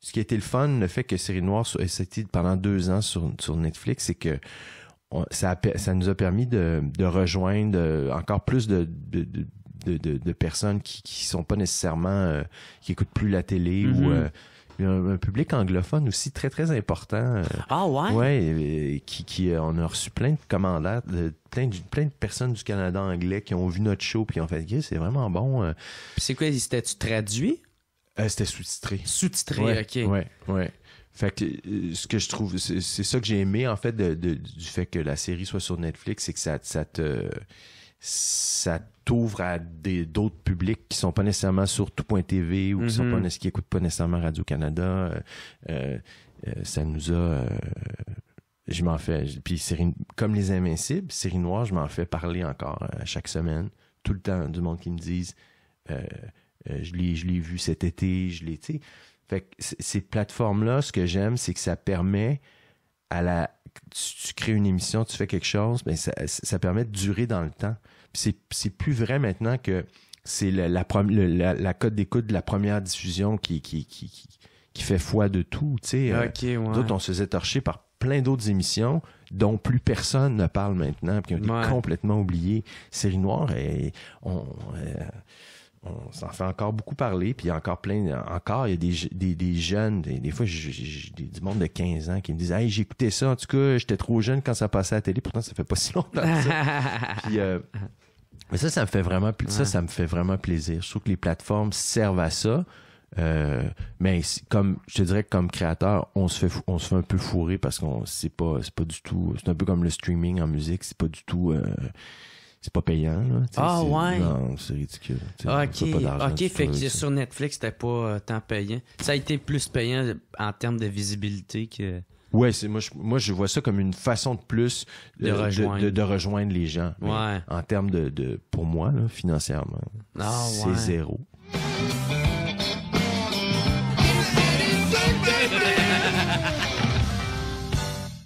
ce qui a été le fun, le fait que Série Noire soit sortie pendant deux ans sur, sur Netflix, c'est que ça, ça nous a permis de, rejoindre encore plus de, de, personnes qui, qui sont pas nécessairement euh, qui écoutent plus la télé ou mm-hmm. euh, un, public anglophone aussi très très important. Euh, ah ouais. Ouais, qui, on a reçu plein de commandes, plein de personnes du Canada anglais qui ont vu notre show puis qui ont fait c'est vraiment bon. c'est quoi, c'était tu traduit euh, c'était sous-titré. Sous-titré, ok. Ouais, ouais. Fait que euh, ce que je trouve, c'est ça que j'ai aimé en fait du fait que la série soit sur Netflix, c'est que ça, t'ouvre à d'autres publics qui sont pas nécessairement sur tout.tv ou qui n'écoutent sont mm-hmm. pas qui écoutent pas nécessairement Radio Canada. Euh, ça nous a je m'en fais puis série comme les invincibles, série noire, je m'en fais parler encore chaque semaine, tout le temps du monde qui me disent euh, je l'ai je l'ai vu cet été, je l'ai tu fait que ces plateformes là ce que j'aime c'est que ça permet à la tu, crées une émission, tu fais quelque chose, mais ben, ça, ça permet de durer dans le temps. c'est c'est plus vrai maintenant que c'est la, la, la, cote d'écoute de la première diffusion qui, qui, qui, qui, fait foi de tout. Tu sais, D'autres, euh, on se faisait torcher par plein d'autres émissions dont plus personne ne parle maintenant, puis qui ont complètement oublié. Série Noire, et on... Euh, on s'en fait encore beaucoup parler, puis il y a encore plein, encore, il y a des, des, des jeunes, des, des fois, j'ai du monde de 15 ans qui me disent « Hey, j'écoutais ça, en tout cas, j'étais trop jeune quand ça passait à la télé, pourtant ça fait pas si longtemps que ça. Euh, mais ça, ça me fait vraiment, ça, ça me fait vraiment plaisir. Je trouve que les plateformes servent à ça, euh, mais comme, je te dirais que comme créateur, on se fait, on se fait un peu fourrer parce qu'on, c'est pas, c'est pas du tout, c'est un peu comme le streaming en musique, c'est pas du tout... Euh, c'est pas payant. Là, ah ouais? Non, c'est ridicule. ok, pas ok fait que sur Netflix, c'était pas euh, tant payant. Ça a été plus payant en termes de visibilité que... Ouais, c'est moi je, moi je vois ça comme une façon de plus de, euh, de, rejoindre. les gens. Ouais. en termes de, pour moi là, financièrement, ah, c'est zéro.